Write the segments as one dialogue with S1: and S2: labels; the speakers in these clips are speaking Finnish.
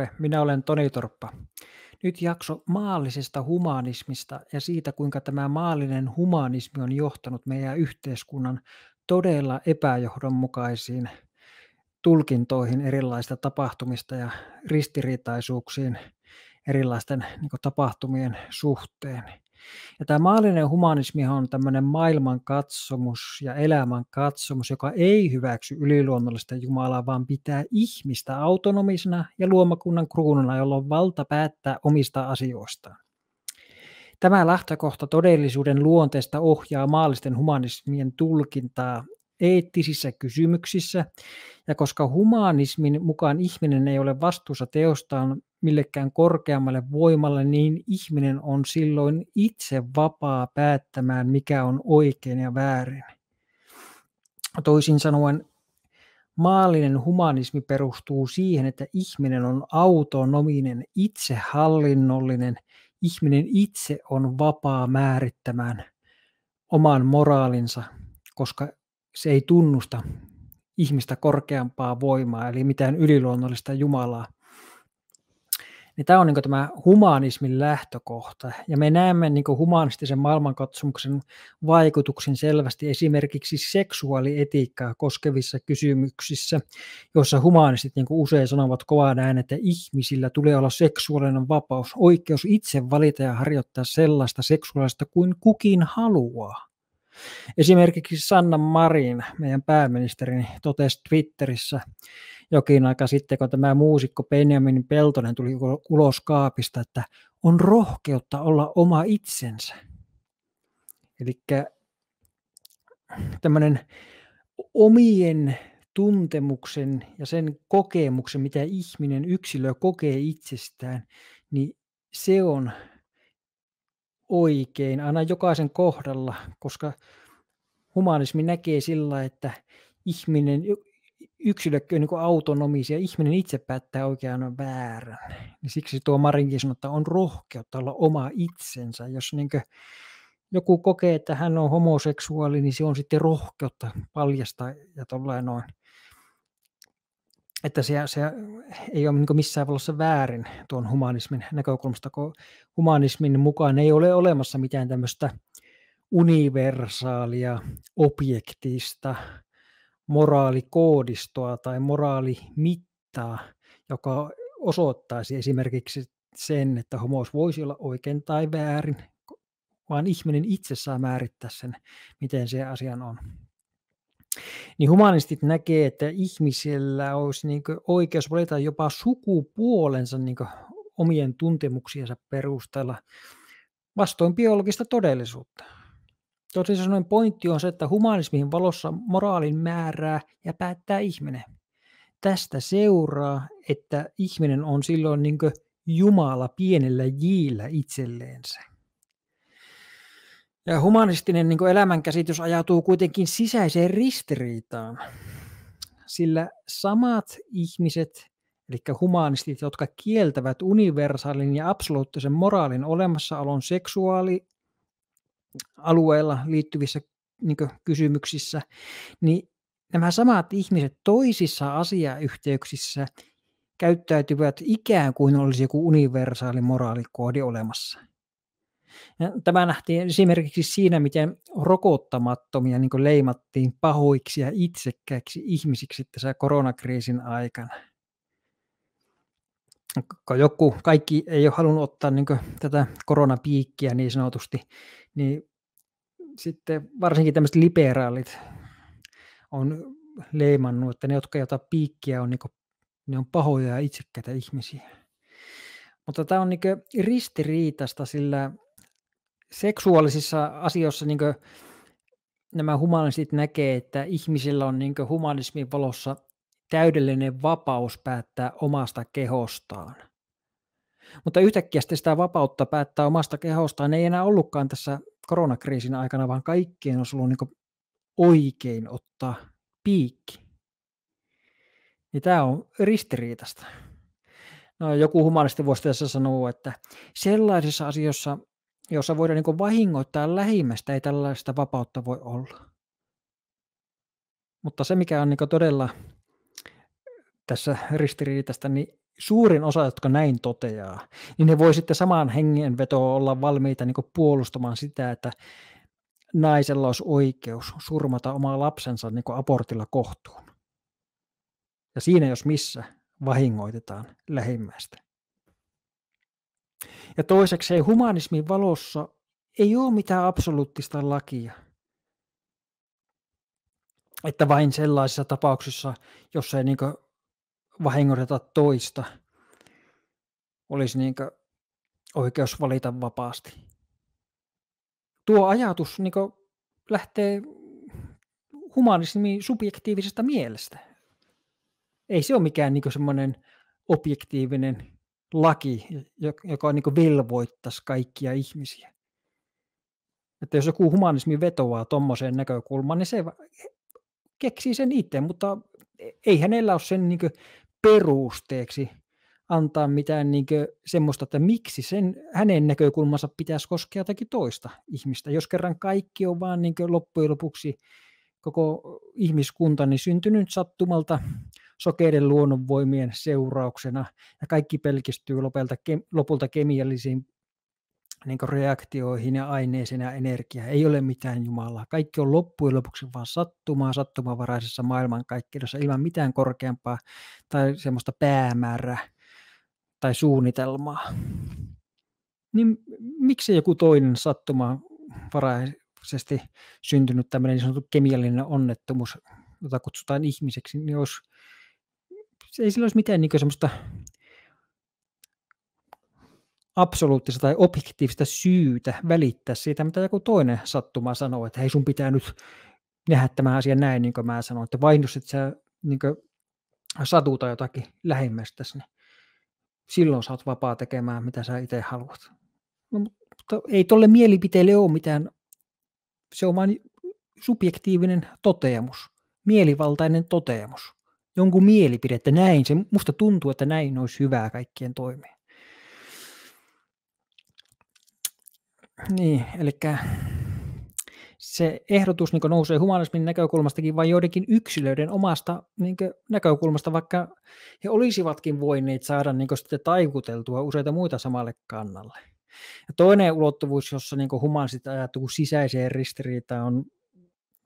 S1: Terve, minä olen Toni Torppa. Nyt jakso maallisesta humanismista ja siitä, kuinka tämä maallinen humanismi on johtanut meidän yhteiskunnan todella epäjohdonmukaisiin tulkintoihin erilaista tapahtumista ja ristiriitaisuuksiin erilaisten niin kuin, tapahtumien suhteen. Ja tämä maallinen humanismi on tämmöinen maailmankatsomus ja elämänkatsomus, joka ei hyväksy yliluonnollista Jumalaa, vaan pitää ihmistä autonomisena ja luomakunnan kruununa, jolla on valta päättää omista asioistaan. Tämä lähtökohta todellisuuden luonteesta ohjaa maallisten humanismien tulkintaa eettisissä kysymyksissä, ja koska humanismin mukaan ihminen ei ole vastuussa teostaan, millekään korkeammalle voimalle, niin ihminen on silloin itse vapaa päättämään, mikä on oikein ja väärin. Toisin sanoen, maallinen humanismi perustuu siihen, että ihminen on autonominen, itsehallinnollinen, ihminen itse on vapaa määrittämään oman moraalinsa, koska se ei tunnusta ihmistä korkeampaa voimaa, eli mitään yliluonnollista Jumalaa – niin tämä on niin tämä humanismin lähtökohta. Ja me näemme niin humanistisen maailmankatsomuksen vaikutuksen selvästi esimerkiksi seksuaalietiikkaa koskevissa kysymyksissä, joissa humanistit niin usein sanovat kovaan ääneen, että ihmisillä tulee olla seksuaalinen vapaus, oikeus itse valita ja harjoittaa sellaista seksuaalista kuin kukin haluaa. Esimerkiksi Sanna Marin, meidän pääministeri, niin totesi Twitterissä jokin aika sitten, kun tämä muusikko Benjamin Peltonen tuli ulos kaapista, että on rohkeutta olla oma itsensä. Eli tämmöinen omien tuntemuksen ja sen kokemuksen, mitä ihminen yksilö kokee itsestään, niin se on oikein aina jokaisen kohdalla, koska humanismi näkee sillä, että ihminen, yksilö on niin autonomisia, ihminen itse päättää oikean väärän. Niin siksi tuo Marinkin sanoo, että on rohkeutta olla oma itsensä. Jos niin joku kokee, että hän on homoseksuaali, niin se on sitten rohkeutta paljastaa ja tollain noin. Että se, se ei ole niin missään valossa väärin tuon humanismin näkökulmasta, kun humanismin mukaan ei ole olemassa mitään tämmöistä äh, universaalia objektista moraalikoodistoa tai moraalimittaa, joka osoittaisi esimerkiksi sen, että homous voisi olla oikein tai väärin, vaan ihminen itse saa määrittää sen, miten se asian on. Niin humanistit näkee, että ihmisellä olisi niin oikeus valita jopa sukupuolensa niin omien tuntemuksiensa perusteella vastoin biologista todellisuutta. Toisin sanoen pointti on se, että humanismin valossa moraalin määrää ja päättää ihminen. Tästä seuraa, että ihminen on silloin niin Jumala pienellä jillä itselleensä. Ja humanistinen niin elämänkäsitys ajautuu kuitenkin sisäiseen ristiriitaan, sillä samat ihmiset, eli humanistit, jotka kieltävät universaalin ja absoluuttisen moraalin olemassaolon seksuaali- alueella liittyvissä niin kysymyksissä, niin nämä samat ihmiset toisissa asiayhteyksissä käyttäytyvät ikään kuin olisi joku universaali moraalikoodi olemassa. Ja tämä nähtiin esimerkiksi siinä, miten rokottamattomia niin leimattiin pahoiksi ja itsekkäiksi ihmisiksi tässä koronakriisin aikana. Joku, kaikki ei ole halunnut ottaa niin tätä koronapiikkiä niin sanotusti niin sitten varsinkin tämmöiset liberaalit on leimannut, että ne, jotka ei ota piikkiä, on, niin kuin, ne on pahoja ja itsekkäitä ihmisiä. Mutta tämä on niin ristiriitasta, sillä seksuaalisissa asioissa niin nämä humanistit näkee, että ihmisillä on niin humanismin valossa täydellinen vapaus päättää omasta kehostaan. Mutta yhtäkkiä sitten sitä vapautta päättää omasta kehostaan ei enää ollutkaan tässä koronakriisin aikana, vaan kaikkien olisi ollut niin oikein ottaa piikki. Ja niin tämä on ristiriitasta. No, joku humanisti voisi tässä sanoa, että sellaisissa asioissa, joissa voidaan niin vahingoittaa lähimmästä, ei tällaista vapautta voi olla. Mutta se, mikä on niin todella tässä ristiriitasta, niin suurin osa, jotka näin toteaa, niin ne voi sitten samaan hengenvetoon olla valmiita niin puolustamaan sitä, että naisella olisi oikeus surmata omaa lapsensa niin abortilla kohtuun. Ja siinä jos missä vahingoitetaan lähimmäistä. Ja toiseksi humanismin valossa ei ole mitään absoluuttista lakia, että vain sellaisissa tapauksissa, jos ei niin vahingoiteta toista, olisi niin oikeus valita vapaasti. Tuo ajatus niin lähtee humanismi subjektiivisesta mielestä. Ei se ole mikään niin semmoinen objektiivinen laki, joka niin velvoittaisi kaikkia ihmisiä. Että jos joku humanismi vetoaa tuommoiseen näkökulmaan, niin se keksii sen itse, mutta e-, ei hänellä ole sen niin perusteeksi antaa mitään niin semmoista, että miksi sen, hänen näkökulmansa pitäisi koskea jotakin toista ihmistä, jos kerran kaikki on vaan niin loppujen lopuksi koko ihmiskunta niin syntynyt sattumalta sokeiden luonnonvoimien seurauksena ja kaikki pelkistyy lopulta, kemiallisiin niin reaktioihin ja aineeseen ja energiaan. Ei ole mitään Jumalaa. Kaikki on loppujen lopuksi vaan sattumaa sattumavaraisessa maailmankaikkeudessa ilman mitään korkeampaa tai semmoista päämäärää tai suunnitelmaa. Niin miksi joku toinen sattumavaraisesti syntynyt tämmöinen niin sanottu kemiallinen onnettomuus, jota kutsutaan ihmiseksi, niin olisi, ei sillä olisi mitään niin semmoista absoluuttista tai objektiivista syytä välittää siitä, mitä joku toinen sattuma sanoo, että hei sun pitää nyt nähdä tämä asia näin, niin kuin mä sanoin, että vain jos et sä niin satuta jotakin lähimmästä, niin silloin sä oot vapaa tekemään, mitä sä itse haluat. No, mutta ei tolle mielipiteelle ole mitään, se on vain subjektiivinen toteamus, mielivaltainen toteamus, jonkun mielipide, että näin, se, musta tuntuu, että näin olisi hyvää kaikkien toimia. Niin, eli se ehdotus niin nousee humanismin näkökulmastakin vai joidenkin yksilöiden omasta niin näkökulmasta, vaikka he olisivatkin voineet saada niin sitten taikuteltua useita muita samalle kannalle. Ja toinen ulottuvuus, jossa niin humanista ajatuu sisäiseen ristiriitaan, on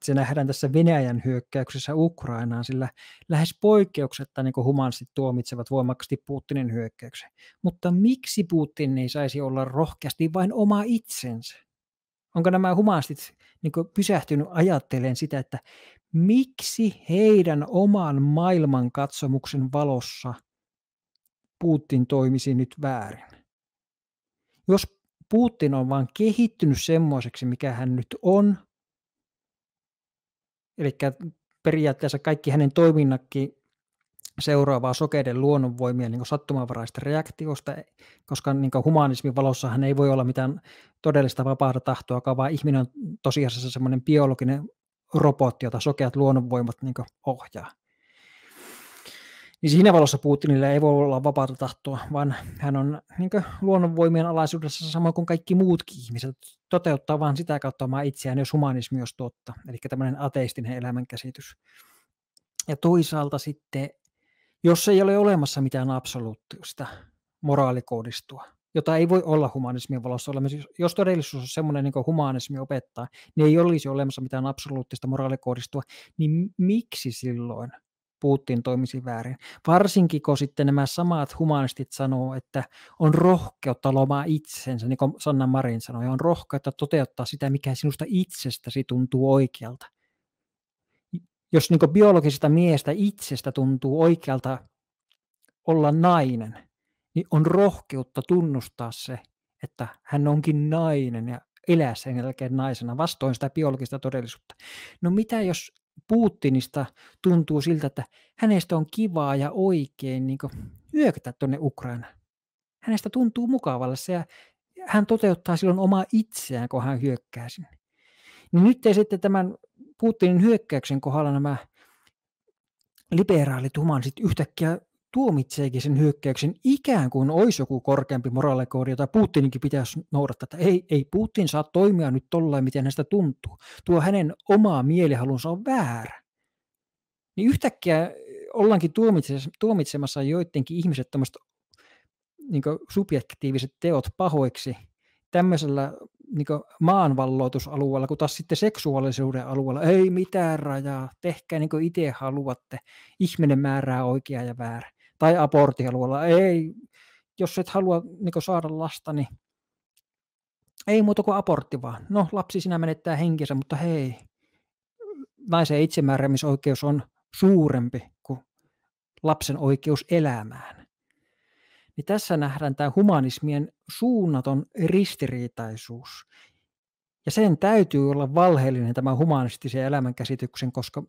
S1: se nähdään tässä Venäjän hyökkäyksessä Ukrainaan, sillä lähes poikkeuksetta niin humanistit tuomitsevat voimakkaasti Putinin hyökkäyksen. Mutta miksi Putin ei saisi olla rohkeasti vain oma itsensä? Onko nämä humanistit niin pysähtynyt ajattelemaan sitä, että miksi heidän oman maailmankatsomuksen valossa Putin toimisi nyt väärin? Jos Putin on vain kehittynyt semmoiseksi, mikä hän nyt on, Eli periaatteessa kaikki hänen toiminnakin seuraavaa sokeiden luonnonvoimia niin sattumanvaraista reaktiosta, koska niin humanismin valossa hän ei voi olla mitään todellista vapaata tahtoa, vaan ihminen on tosiasiassa semmoinen biologinen robotti, jota sokeat luonnonvoimat niin ohjaa niin siinä valossa Putinille ei voi olla vapaata tahtoa, vaan hän on niin kuin, luonnonvoimien alaisuudessa samoin kuin kaikki muutkin ihmiset, toteuttaa vain sitä kautta omaa itseään, jos humanismi olisi totta, eli tämmöinen ateistinen elämänkäsitys. Ja toisaalta sitten, jos ei ole olemassa mitään absoluuttista moraalikoodistua, jota ei voi olla humanismin valossa olemassa. Jos todellisuus on semmoinen, niin kuin humanismi opettaa, niin ei olisi olemassa mitään absoluuttista moraalikoodistua, niin miksi silloin Putin toimisi väärin. Varsinkin kun sitten nämä samat humanistit sanoo, että on rohkeutta lomaa itsensä, niin kuin Sanna Marin sanoi, on rohkeutta toteuttaa sitä, mikä sinusta itsestäsi tuntuu oikealta. Jos niin biologisesta miestä itsestä tuntuu oikealta olla nainen, niin on rohkeutta tunnustaa se, että hän onkin nainen ja elää sen jälkeen naisena vastoin sitä biologista todellisuutta. No mitä jos Putinista tuntuu siltä, että hänestä on kivaa ja oikein niin hyökätä tuonne Ukraina. Hänestä tuntuu mukavalla se ja hän toteuttaa silloin omaa itseään, kun hän hyökkää sinne. Niin nyt ei sitten tämän Putinin hyökkäyksen kohdalla nämä liberaalit humansit yhtäkkiä tuomitseekin sen hyökkäyksen ikään kuin olisi joku korkeampi moraalikoodi, jota Putininkin pitäisi noudattaa, että ei, ei Putin saa toimia nyt tollain, miten hänestä tuntuu. Tuo hänen omaa mielihalunsa on väärä. Niin yhtäkkiä ollaankin tuomitsemassa, tuomitsemassa joidenkin ihmiset tämmöiset niin subjektiiviset teot pahoiksi tämmöisellä niin maanvalloitusalueella, kun taas sitten seksuaalisuuden alueella ei mitään rajaa, tehkää niin kuin itse haluatte, ihminen määrää oikea ja väärä tai aborttialueella. Ei, jos et halua niin saada lasta, niin ei muuta kuin abortti vaan. No lapsi sinä menettää henkensä, mutta hei, naisen itsemääräämisoikeus on suurempi kuin lapsen oikeus elämään. Niin tässä nähdään tämä humanismien suunnaton ristiriitaisuus. Ja sen täytyy olla valheellinen tämä humanistisen elämänkäsityksen, koska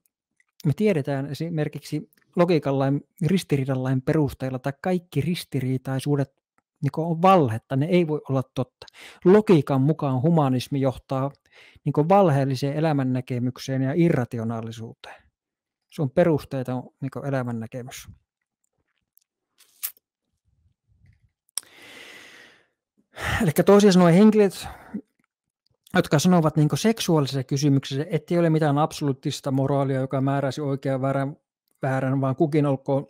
S1: me tiedetään esimerkiksi logiikallain, ristiriidallain perusteella tai kaikki ristiriitaisuudet niin on valhetta, ne ei voi olla totta. Logiikan mukaan humanismi johtaa niin valheelliseen elämännäkemykseen ja irrationaalisuuteen. Se on perusteita niin elämännäkemys. Eli toisin sanoen henkilöt, jotka sanovat niin seksuaalisessa kysymyksessä, ettei ole mitään absoluuttista moraalia, joka määräisi oikean väärän väärän, vaan kukin olkoon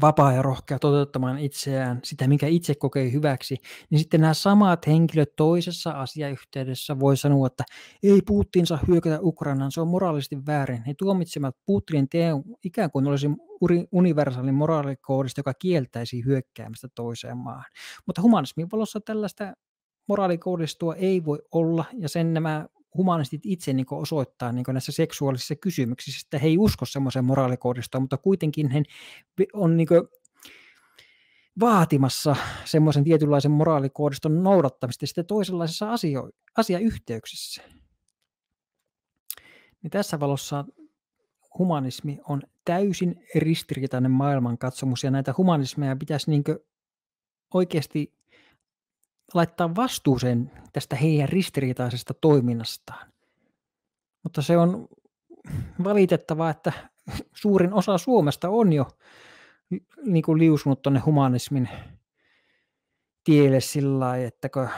S1: vapaa ja rohkea toteuttamaan itseään, sitä mikä itse kokee hyväksi, niin sitten nämä samat henkilöt toisessa asiayhteydessä voi sanoa, että ei Putin saa hyökätä Ukrainaan, se on moraalisesti väärin. He tuomitsevat Putinin teon ikään kuin olisi universaalin moraalikoodista, joka kieltäisi hyökkäämistä toiseen maahan. Mutta humanismin valossa tällaista moraalikoodistua ei voi olla, ja sen nämä humanistit itse niin kuin osoittaa niin kuin näissä seksuaalisissa kysymyksissä, että he ei usko semmoiseen moraalikoodistoon, mutta kuitenkin he on niin kuin vaatimassa semmoisen tietynlaisen moraalikoodiston noudattamista sitten toisenlaisissa asio- asiayhteyksissä. Niin tässä valossa humanismi on täysin ristiriitainen maailmankatsomus ja näitä humanismeja pitäisi niin oikeasti laittaa vastuuseen tästä heidän ristiriitaisesta toiminnastaan. Mutta se on valitettavaa, että suurin osa Suomesta on jo niin kuin liusunut tuonne humanismin tielle sillä lailla, että kun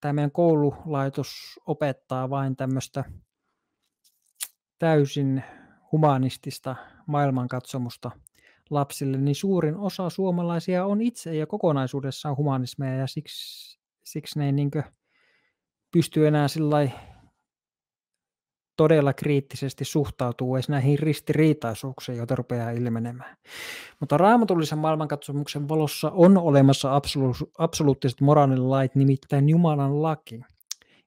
S1: tämä meidän koululaitos opettaa vain tämmöistä täysin humanistista maailmankatsomusta – lapsille, niin suurin osa suomalaisia on itse ja kokonaisuudessaan humanismeja ja siksi, siksi ne ei niin pysty enää sillä todella kriittisesti suhtautuu edes näihin ristiriitaisuuksiin, joita rupeaa ilmenemään. Mutta raamatullisen maailmankatsomuksen valossa on olemassa absolu- absoluuttiset lait nimittäin Jumalan laki.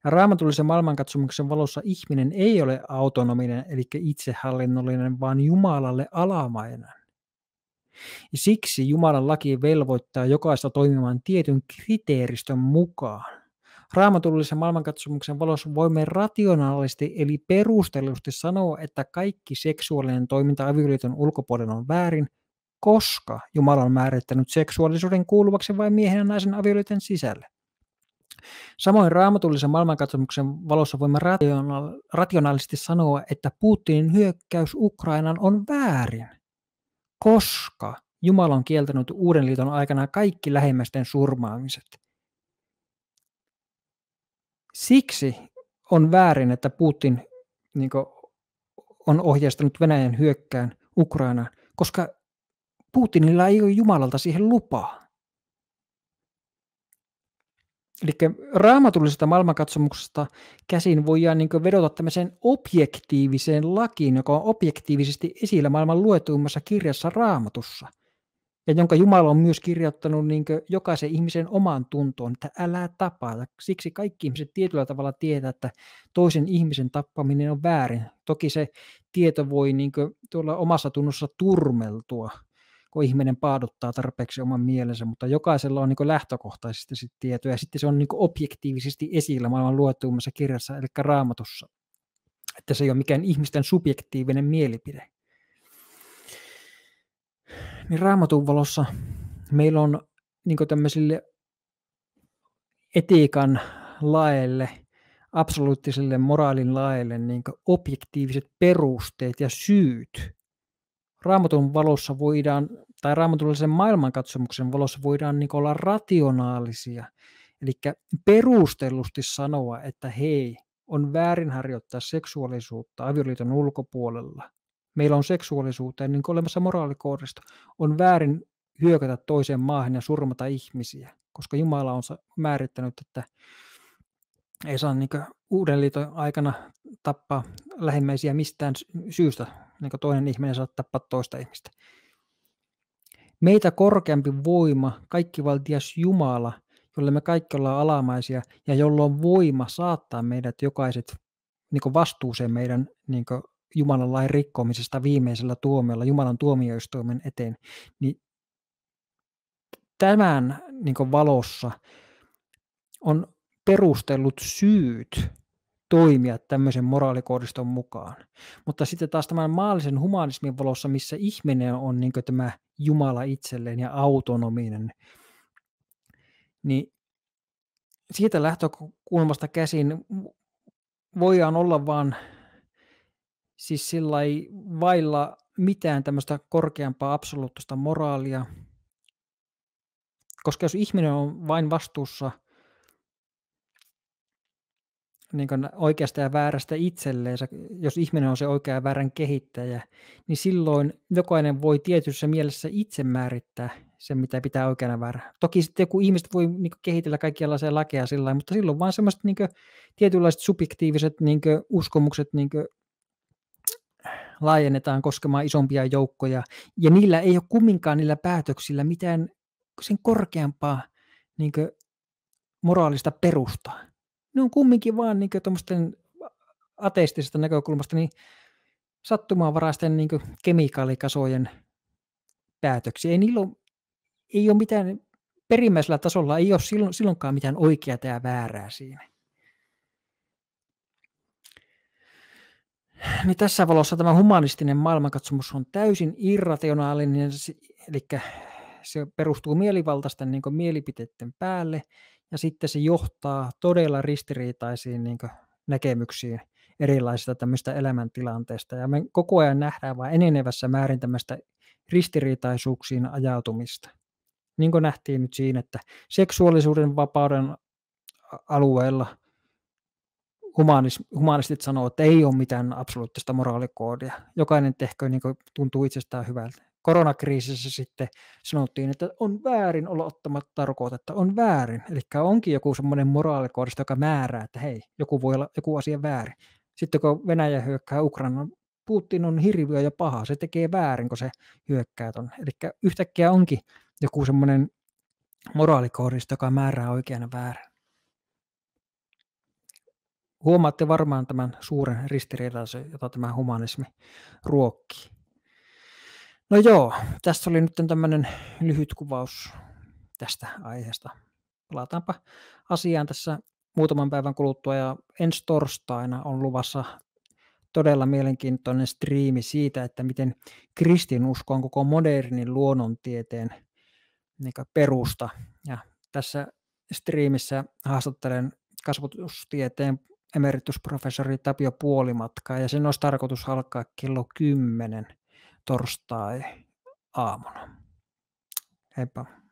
S1: Ja raamatullisen maailmankatsomuksen valossa ihminen ei ole autonominen, eli itsehallinnollinen, vaan Jumalalle alamainen. Ja siksi Jumalan laki velvoittaa jokaista toimimaan tietyn kriteeristön mukaan. Raamatullisen maailmankatsomuksen valossa voimme rationaalisesti eli perustellusti sanoa, että kaikki seksuaalinen toiminta avioliiton ulkopuolella on väärin, koska Jumala on määrittänyt seksuaalisuuden kuuluvaksi vain miehen ja naisen avioliiton sisälle. Samoin raamatullisen maailmankatsomuksen valossa voimme rationaalisesti sanoa, että Putinin hyökkäys Ukrainaan on väärin, koska Jumala on kieltänyt uuden liiton aikana kaikki lähimmäisten surmaamiset. Siksi on väärin, että Putin niin kuin, on ohjeistanut Venäjän hyökkään Ukrainaan, koska Putinilla ei ole Jumalalta siihen lupaa. Eli raamatullisesta maailmankatsomuksesta käsin voidaan niin vedota tämmöiseen objektiiviseen lakiin, joka on objektiivisesti esillä maailman luetuimmassa kirjassa raamatussa, ja jonka Jumala on myös kirjoittanut niin jokaisen ihmisen omaan tuntoon, että älä tapaa. siksi kaikki ihmiset tietyllä tavalla tietää, että toisen ihmisen tappaminen on väärin. Toki se tieto voi niin tuolla omassa tunnossa turmeltua – kun ihminen paaduttaa tarpeeksi oman mielensä, mutta jokaisella on niin lähtökohtaisesti sit tietoa, ja sitten se on niin objektiivisesti esillä maailman luetuimmassa kirjassa, eli raamatussa. Että se ei ole mikään ihmisten subjektiivinen mielipide. Niin raamatun valossa meillä on niin tämmöisille etiikan laelle, absoluuttiselle moraalin laeille niin objektiiviset perusteet ja syyt, raamatun valossa voidaan tai raamatullisen maailmankatsomuksen valossa voidaan niin olla rationaalisia, eli perustellusti sanoa, että hei, on väärin harjoittaa seksuaalisuutta avioliiton ulkopuolella. Meillä on seksuaalisuuteen niin olemassa moraalikoodisto. On väärin hyökätä toiseen maahan ja surmata ihmisiä, koska Jumala on määrittänyt, että ei saa niin uuden liiton aikana tappaa lähimmäisiä mistään syystä, niin toinen ihminen saa tappaa toista ihmistä. Meitä korkeampi voima, kaikkivaltias Jumala, jolle me kaikki ollaan alamaisia ja jolla on voima saattaa meidät jokaiset niin vastuuseen meidän niin Jumalan lain rikkomisesta viimeisellä tuomiolla, Jumalan tuomioistuimen eteen, niin tämän niin valossa on perustellut syyt toimia tämmöisen moraalikoodiston mukaan. Mutta sitten taas tämän maallisen humanismin valossa, missä ihminen on niin tämä Jumala itselleen ja autonominen, niin siitä lähtökulmasta käsin voidaan olla vaan siis sillä vailla mitään tämmöistä korkeampaa absoluuttista moraalia, koska jos ihminen on vain vastuussa – niin kuin oikeasta ja väärästä itselleen, jos ihminen on se oikea ja väärän kehittäjä, niin silloin jokainen voi tietyssä mielessä itse määrittää sen, mitä pitää oikeana väärä. Toki sitten joku ihmiset voi niin kuin, kehitellä kaikkialaisia lakeja sillä mutta silloin vaan semmoiset niin kuin, tietynlaiset subjektiiviset niin kuin, uskomukset niin kuin, laajennetaan koskemaan isompia joukkoja, ja niillä ei ole kumminkaan niillä päätöksillä mitään sen korkeampaa niin kuin, moraalista perustaa ne on kumminkin vaan niin tuommoisten ateistisesta näkökulmasta niin sattumaanvaraisten niin kemikaalikasojen päätöksiä. Ei, niillä ole, ei ole mitään, perimmäisellä tasolla ei ole silloin, silloinkaan mitään oikeaa ja väärää siinä. Niin tässä valossa tämä humanistinen maailmankatsomus on täysin irrationaalinen, eli se perustuu mielivaltaisten niin mielipiteiden päälle – ja sitten se johtaa todella ristiriitaisiin niin näkemyksiin erilaisista tämmöistä elämäntilanteista. Ja me koko ajan nähdään vain enenevässä määrin tämmöistä ristiriitaisuuksiin ajautumista. Niin kuin nähtiin nyt siinä, että seksuaalisuuden vapauden alueella humanis, humanistit sanoo, että ei ole mitään absoluuttista moraalikoodia. Jokainen tehkö niin tuntuu itsestään hyvältä koronakriisissä sitten sanottiin, että on väärin olla ottamatta rokotetta, on väärin. Eli onkin joku semmoinen moraalikoodisto, joka määrää, että hei, joku voi olla joku asia väärin. Sitten kun Venäjä hyökkää Ukrainan, no, Putin on hirviö ja paha, se tekee väärin, kun se hyökkää tuonne. Eli yhtäkkiä onkin joku semmoinen moraalikoodisto, joka määrää ja väärin. Huomaatte varmaan tämän suuren ristiriidan, jota tämä humanismi ruokkii. No joo, tässä oli nyt tämmöinen lyhyt kuvaus tästä aiheesta. Palataanpa asiaan tässä muutaman päivän kuluttua ja ensi torstaina on luvassa todella mielenkiintoinen striimi siitä, että miten kristinusko on koko modernin luonnontieteen perusta. Ja tässä striimissä haastattelen kasvatustieteen emeritusprofessori Tapio Puolimatkaa ja sen olisi tarkoitus alkaa kello 10 torstai aamuna. Heippa.